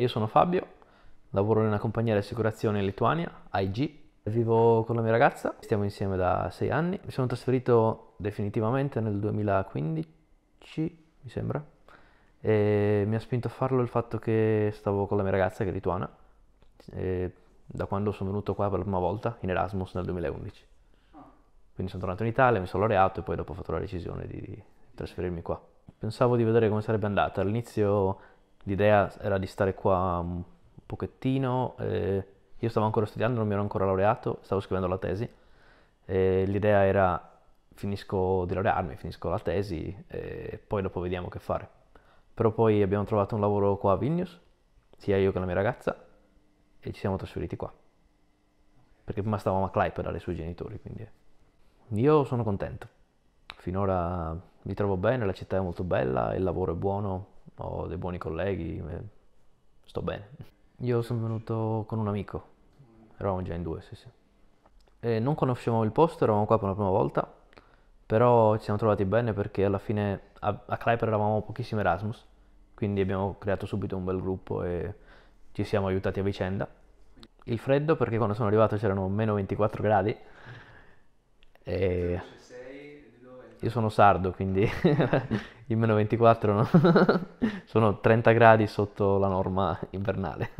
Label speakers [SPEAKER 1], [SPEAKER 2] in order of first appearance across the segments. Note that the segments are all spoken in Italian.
[SPEAKER 1] Io sono Fabio, lavoro in una compagnia di assicurazione in Lituania, IG. Vivo con la mia ragazza, stiamo insieme da sei anni. Mi sono trasferito definitivamente nel 2015, mi sembra. E mi ha spinto a farlo il fatto che stavo con la mia ragazza, che è lituana, da quando sono venuto qua per la prima volta in Erasmus nel 2011. Quindi sono tornato in Italia, mi sono laureato e poi dopo ho fatto la decisione di trasferirmi qua. Pensavo di vedere come sarebbe andata. All'inizio l'idea era di stare qua un pochettino, eh, io stavo ancora studiando, non mi ero ancora laureato, stavo scrivendo la tesi, eh, l'idea era finisco di laurearmi, finisco la tesi e poi dopo vediamo che fare. Però poi abbiamo trovato un lavoro qua a Vilnius, sia io che la mia ragazza, e ci siamo trasferiti qua. Perché prima stavamo a Klaipeda dai suoi genitori, quindi... Io sono contento. Finora mi trovo bene, la città è molto bella, il lavoro è buono, ho dei buoni colleghi, sto bene. Io sono venuto con un amico, eravamo già in due, sì sì. E non conoscevamo il posto, eravamo qua per la prima volta, però ci siamo trovati bene perché alla fine a, a Kleiper eravamo pochissimi Erasmus, quindi abbiamo creato subito un bel gruppo e ci siamo aiutati a vicenda. Il freddo perché quando sono arrivato c'erano meno 24 gradi e io sono sardo quindi in meno 24 no? sono 30 gradi sotto la norma invernale.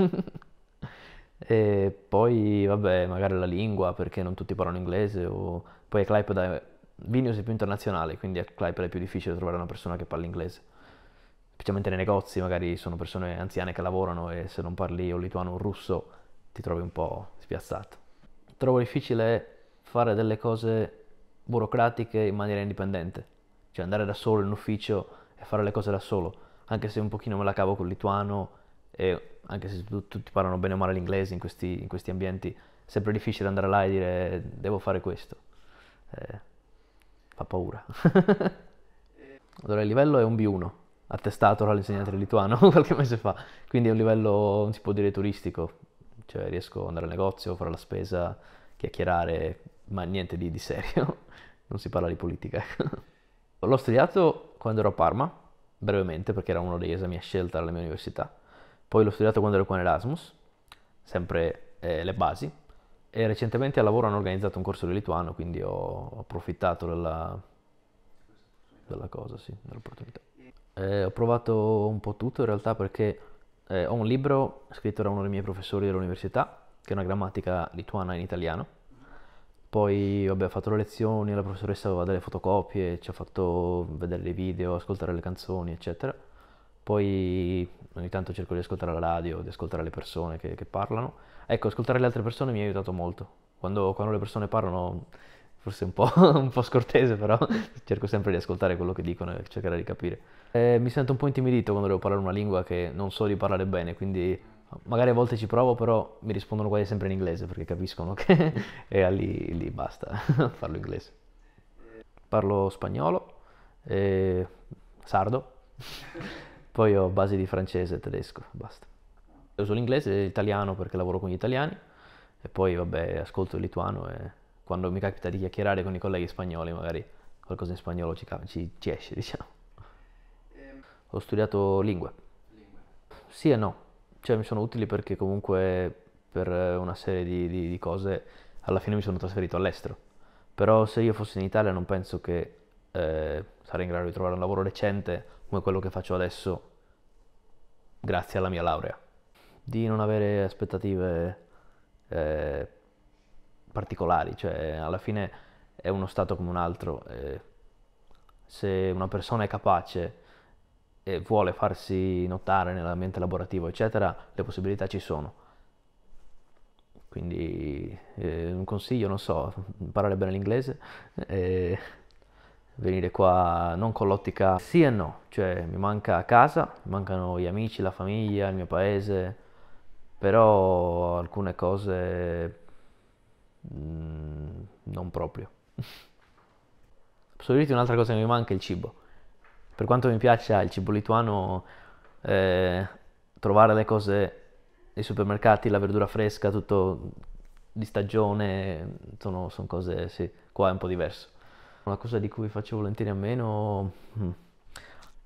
[SPEAKER 1] e poi, vabbè, magari la lingua, perché non tutti parlano inglese, o... poi a Klaipeda è... Vilnius è più internazionale, quindi a Klaipeda è più difficile trovare una persona che parli inglese. Specialmente nei negozi, magari sono persone anziane che lavorano e se non parli o lituano o russo ti trovi un po' spiazzato. Trovo difficile fare delle cose burocratiche in maniera indipendente cioè andare da solo in ufficio e fare le cose da solo, anche se un pochino me la cavo col lituano e anche se tu, tutti parlano bene o male l'inglese in questi, in questi ambienti, è sempre difficile andare là e dire devo fare questo, eh, fa paura. allora il livello è un B1, attestato dall'insegnante di lituano qualche mese fa, quindi è un livello, non si può dire turistico, cioè riesco ad andare al negozio, fare la spesa, chiacchierare, ma niente di, di serio, non si parla di politica. Ecco. L'ho studiato quando ero a Parma, brevemente, perché era uno degli esami a scelta alla mia università. Poi l'ho studiato quando ero con Erasmus, sempre eh, le basi. E recentemente al lavoro hanno organizzato un corso di lituano, quindi ho approfittato della, della cosa, sì, dell'opportunità. Eh, ho provato un po' tutto in realtà perché eh, ho un libro scritto da uno dei miei professori dell'università, che è una grammatica lituana in italiano, poi vabbè, ho fatto le lezioni, la professoressa aveva delle fotocopie, ci ha fatto vedere i video, ascoltare le canzoni, eccetera. Poi ogni tanto cerco di ascoltare la radio, di ascoltare le persone che, che parlano. Ecco, ascoltare le altre persone mi ha aiutato molto. Quando, quando le persone parlano, forse un po', un po', scortese, però cerco sempre di ascoltare quello che dicono e cercare di capire. Eh, mi sento un po' intimidito quando devo parlare una lingua che non so di parlare bene, quindi magari a volte ci provo, però mi rispondono quasi sempre in inglese perché capiscono che è lì, lì basta farlo in inglese. Parlo spagnolo, eh, sardo, poi ho basi di francese e tedesco, basta. Uso l'inglese e l'italiano perché lavoro con gli italiani e poi vabbè ascolto il lituano e quando mi capita di chiacchierare con i colleghi spagnoli magari qualcosa in spagnolo ci, ci, ci esce diciamo. Ho studiato lingue. Sì e no cioè, mi sono utili perché comunque per una serie di, di, di, cose alla fine mi sono trasferito all'estero. Però se io fossi in Italia non penso che eh, sarei in grado di trovare un lavoro decente come quello che faccio adesso grazie alla mia laurea. Di non avere aspettative eh, particolari, cioè alla fine è uno stato come un altro. Eh, se una persona è capace e vuole farsi notare nell'ambiente lavorativo, eccetera, le possibilità ci sono. Quindi eh, un consiglio, non so, imparare bene l'inglese, e eh, venire qua non con l'ottica sì e no, cioè mi manca casa, mi mancano gli amici, la famiglia, il mio paese, però alcune cose mh, mm, non proprio. Posso dirti un'altra cosa che mi manca, il cibo. Per quanto mi piaccia il cibo lituano, eh, trovare le cose nei supermercati, la verdura fresca, tutto di stagione, sono, sono cose, sì, qua è un po' diverso. Una cosa di cui faccio volentieri a meno... Mm,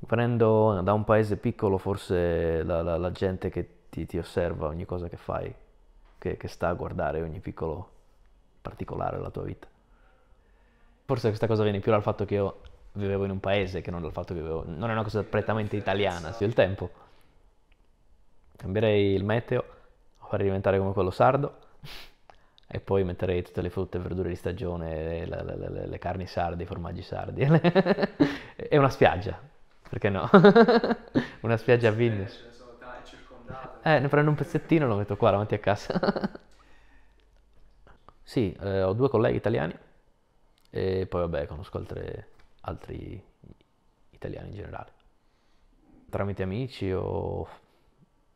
[SPEAKER 1] prendo da un paese piccolo forse la, la, la gente che ti, ti, osserva ogni cosa che fai, che, che, sta a guardare ogni piccolo particolare della tua vita. Forse questa cosa viene più dal fatto che io vivevo in un paese che non dal fatto che vivevo... Non è una cosa prettamente italiana, sì, il tempo. Cambierei il meteo, farei diventare come quello sardo e poi metterei tutte le frutte e verdure di stagione, le, le, le, le carni sarde, i formaggi sardi e una spiaggia, perché no? una spiaggia a Vilnius. Eh, ne prendo un pezzettino e lo metto qua davanti a casa. sì, eh, ho due colleghi italiani e poi vabbè conosco altre altri italiani in generale. Tramite amici o...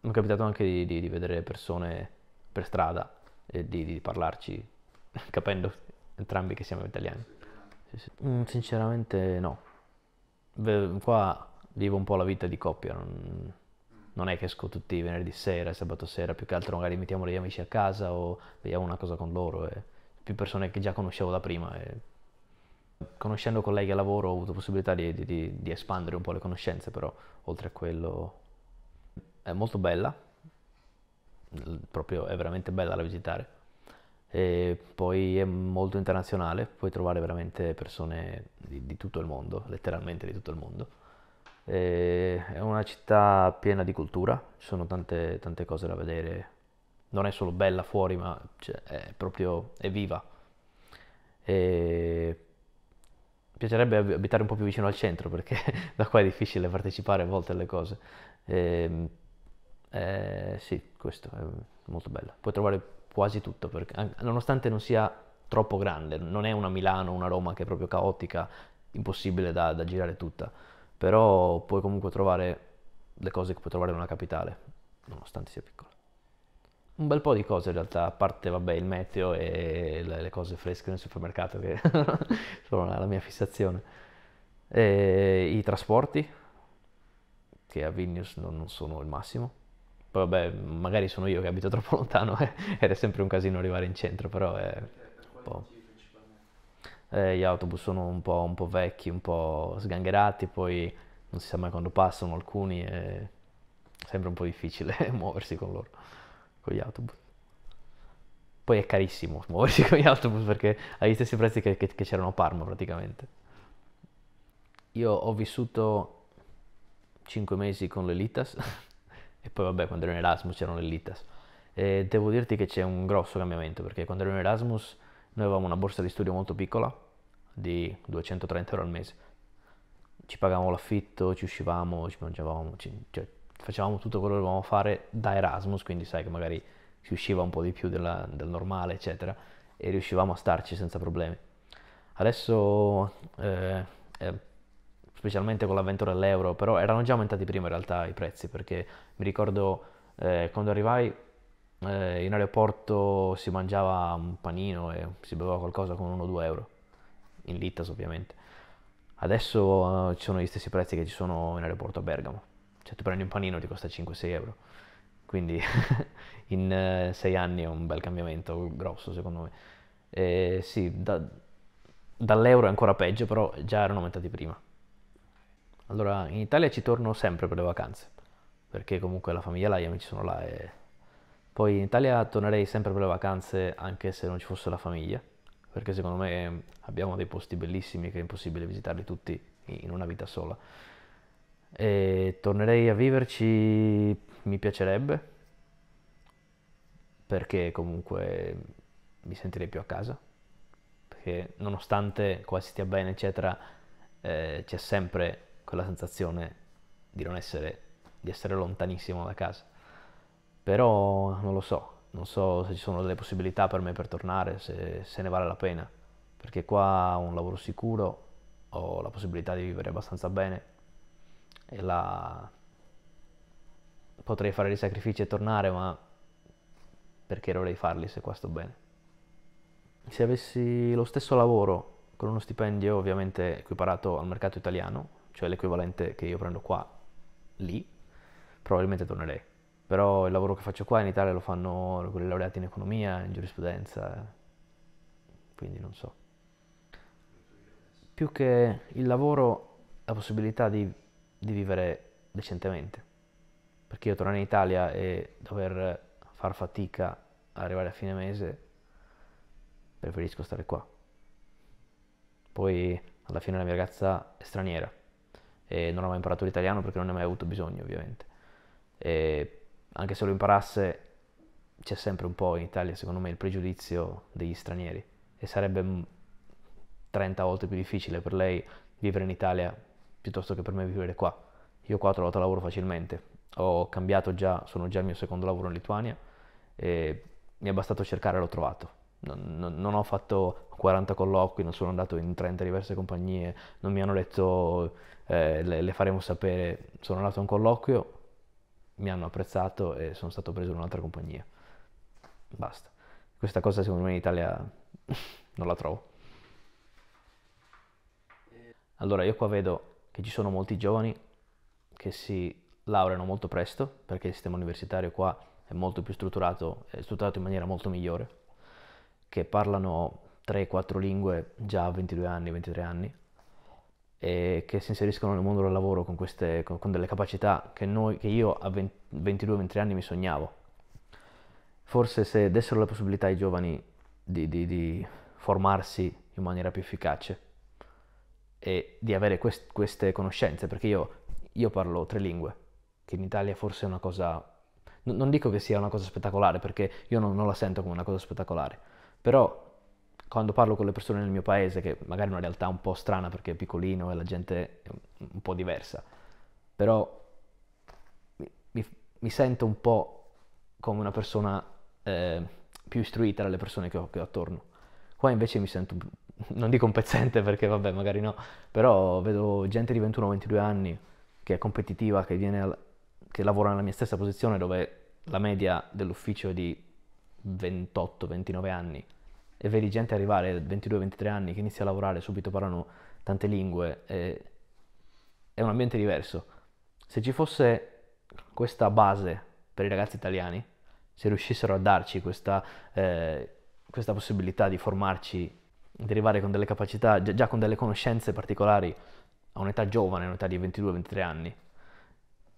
[SPEAKER 1] mi è capitato anche di, di, di vedere persone per strada e di, di parlarci capendo entrambi che siamo italiani. Sì, sì. Mm, sinceramente no. qua vivo un po' la vita di coppia, non, non è che esco tutti i venerdì sera e sabato sera, più che altro magari mettiamo gli amici a casa o vediamo una cosa con loro, e eh. più persone che già conoscevo da prima. E Conoscendo colleghi a lavoro ho avuto possibilità di, di, di espandere un po' le conoscenze, però oltre a quello è molto bella, proprio è veramente bella da visitare. E poi è molto internazionale, puoi trovare veramente persone di, di tutto il mondo, letteralmente di tutto il mondo. E è una città piena di cultura, ci sono tante, tante cose da vedere, non è solo bella fuori, ma cioè, è proprio è viva. E piacerebbe abitare un po' più vicino al centro perché da qua è difficile partecipare a volte alle cose. E, ehm, eh, sì, questo è molto bello. Puoi trovare quasi tutto, perché, nonostante non sia troppo grande, non è una Milano, una Roma che è proprio caotica, impossibile da, da girare tutta, però puoi comunque trovare le cose che puoi trovare in una capitale, nonostante sia piccola un bel po' di cose in realtà, a parte vabbè, il meteo e le cose fresche nel supermercato che sono la mia fissazione. E I trasporti, che a Vilnius non, sono il massimo. Poi vabbè, magari sono io che abito troppo lontano eh, ed è sempre un casino arrivare in centro, però è un po'... Eh, gli autobus sono un po', un po', vecchi, un po' sgangherati, poi non si sa mai quando passano alcuni, è sempre un po' difficile muoversi con loro con gli autobus. Poi è carissimo muoversi con gli autobus perché ha gli stessi prezzi che, che, che c'erano a Parma praticamente. Io ho vissuto 5 mesi con l'Elitas e poi vabbè quando ero in Erasmus c'erano l'Elitas. E devo dirti che c'è un grosso cambiamento perché quando ero in Erasmus noi avevamo una borsa di studio molto piccola di 230 euro al mese. Ci pagavamo l'affitto, ci uscivamo, ci mangiavamo, ci, cioè, facevamo tutto quello che dovevamo fare da Erasmus, quindi sai che magari si usciva un po' di più della, del normale, eccetera, e riuscivamo a starci senza problemi. Adesso, eh, eh, specialmente con l'avvento dell'euro, però erano già aumentati prima in realtà i prezzi, perché mi ricordo eh, quando arrivai eh, in aeroporto si mangiava un panino e si beveva qualcosa con 1-2 euro, in littas ovviamente. Adesso eh, ci sono gli stessi prezzi che ci sono in aeroporto a Bergamo. Cioè tu prendi un panino ti costa 5-6 euro. Quindi in 6 eh, anni è un bel cambiamento grosso secondo me. Eh, sì, da, dall'euro è ancora peggio, però già erano aumentati prima. Allora, in Italia ci torno sempre per le vacanze, perché comunque la famiglia là, gli amici sono là e... Poi in Italia tornerei sempre per le vacanze anche se non ci fosse la famiglia, perché secondo me abbiamo dei posti bellissimi che è impossibile visitarli tutti in una vita sola. E tornerei a viverci, mi piacerebbe, perché comunque mi sentirei più a casa, perché nonostante qua si stia bene, eccetera, eh, c'è sempre quella sensazione di non essere, di essere lontanissimo da casa. Però non lo so, non so se ci sono delle possibilità per me per tornare, se, se ne vale la pena, perché qua ho un lavoro sicuro, ho la possibilità di vivere abbastanza bene e la... potrei fare dei sacrifici e tornare, ma perché dovrei farli se qua sto bene? Se avessi lo stesso lavoro con uno stipendio ovviamente equiparato al mercato italiano, cioè l'equivalente che io prendo qua, lì, probabilmente tornerei. Però il lavoro che faccio qua in Italia lo fanno quelli laureati in economia, in giurisprudenza, quindi non so. Più che il lavoro, la possibilità di di vivere decentemente. Perché io tornare in Italia e dover far fatica ad arrivare a fine mese, preferisco stare qua. Poi alla fine la mia ragazza è straniera e non ha mai imparato l'italiano perché non ne ha mai avuto bisogno ovviamente. E anche se lo imparasse c'è sempre un po' in Italia secondo me il pregiudizio degli stranieri e sarebbe 30 mm, volte più difficile per lei vivere in Italia piuttosto che per me vivere qua. Io qua ho trovato lavoro facilmente, ho cambiato già, sono già il mio secondo lavoro in Lituania e mi è bastato cercare e l'ho trovato. Non, non, non ho fatto 40 colloqui, non sono andato in 30 diverse compagnie, non mi hanno detto eh, le, le faremo sapere, sono andato a un colloquio, mi hanno apprezzato e sono stato preso in un'altra compagnia. Basta. Questa cosa secondo me in Italia non la trovo. Allora io qua vedo che ci sono molti giovani che si laureano molto presto perché il sistema universitario qua è molto più strutturato, è strutturato in maniera molto migliore, che parlano 3-4 lingue già a 22 anni, 23 anni e che si inseriscono nel mondo del lavoro con, queste, con, con delle capacità che, noi, che io a 22-23 anni mi sognavo. Forse se dessero la possibilità ai giovani di, di, di formarsi in maniera più efficace, e di avere quest- queste conoscenze, perché io, io, parlo tre lingue, che in Italia forse è una cosa... N- non dico che sia una cosa spettacolare, perché io non, non la sento come una cosa spettacolare, però quando parlo con le persone nel mio paese, che magari è una realtà un po' strana perché è piccolino e la gente è un po' diversa, però mi, mi sento un po' come una persona eh, più istruita dalle persone che ho, che ho attorno. Qua invece mi sento non dico un pezzente perché vabbè magari no, però vedo gente di 21-22 anni che è competitiva, che, al, che lavora nella mia stessa posizione dove la media dell'ufficio è di 28-29 anni e vedi gente arrivare a 22-23 anni che inizia a lavorare subito parlano tante lingue è un ambiente diverso se ci fosse questa base per i ragazzi italiani se riuscissero a darci questa, eh, questa possibilità di formarci di arrivare con delle capacità, già con delle conoscenze particolari a un'età giovane, a un'età di 22-23 anni,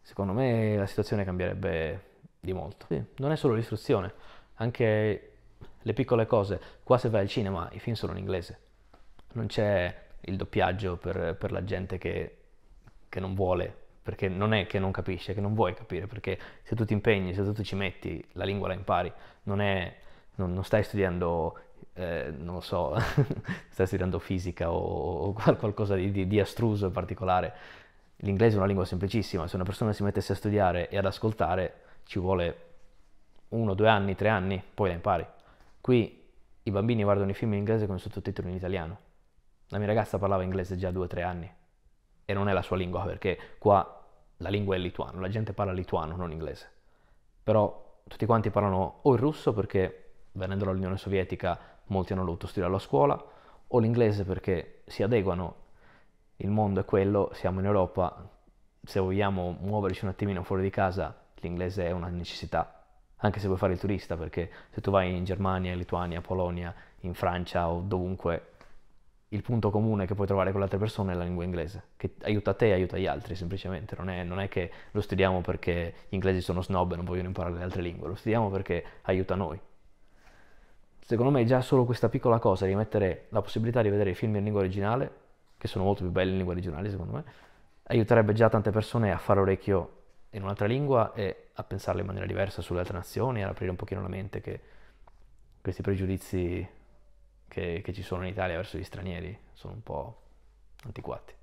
[SPEAKER 1] secondo me la situazione cambierebbe di molto. Sì, non è solo l'istruzione, anche le piccole cose. Qua se vai al cinema i film sono in inglese, non c'è il doppiaggio per, per la gente che, che, non vuole, perché non è che non capisce, che non vuoi capire, perché se tu ti impegni, se tu ci metti, la lingua la impari, non, è, non, non stai studiando eh, non lo so, stai studiando fisica o, o qualcosa di, di, di astruso in particolare, l'inglese è una lingua semplicissima, se una persona si mettesse a studiare e ad ascoltare ci vuole uno, due anni, tre anni, poi la impari. Qui i bambini guardano i film in inglese con sottotitoli in italiano. La mia ragazza parlava inglese già due o tre anni e non è la sua lingua perché qua la lingua è il lituano, la gente parla lituano, non inglese. Però tutti quanti parlano o il russo perché venendo dall'Unione Sovietica molti hanno dovuto studiare a scuola, o l'inglese perché si adeguano, il mondo è quello, siamo in Europa, se vogliamo muoverci un attimino fuori di casa, l'inglese è una necessità, anche se vuoi fare il turista, perché se tu vai in Germania, in Lituania, Polonia, in Francia o dovunque, il punto comune che puoi trovare con le altre persone è la lingua inglese, che aiuta te e aiuta gli altri semplicemente, non è, non è, che lo studiamo perché gli inglesi sono snob e non vogliono imparare le altre lingue, lo studiamo perché aiuta noi secondo me già solo questa piccola cosa di mettere la possibilità di vedere i film in lingua originale, che sono molto più belli in lingua originale secondo me, aiuterebbe già tante persone a fare orecchio in un'altra lingua e a pensarla in maniera diversa sulle altre nazioni, ad aprire un pochino la mente che questi pregiudizi che, che ci sono in Italia verso gli stranieri sono un po' antiquati.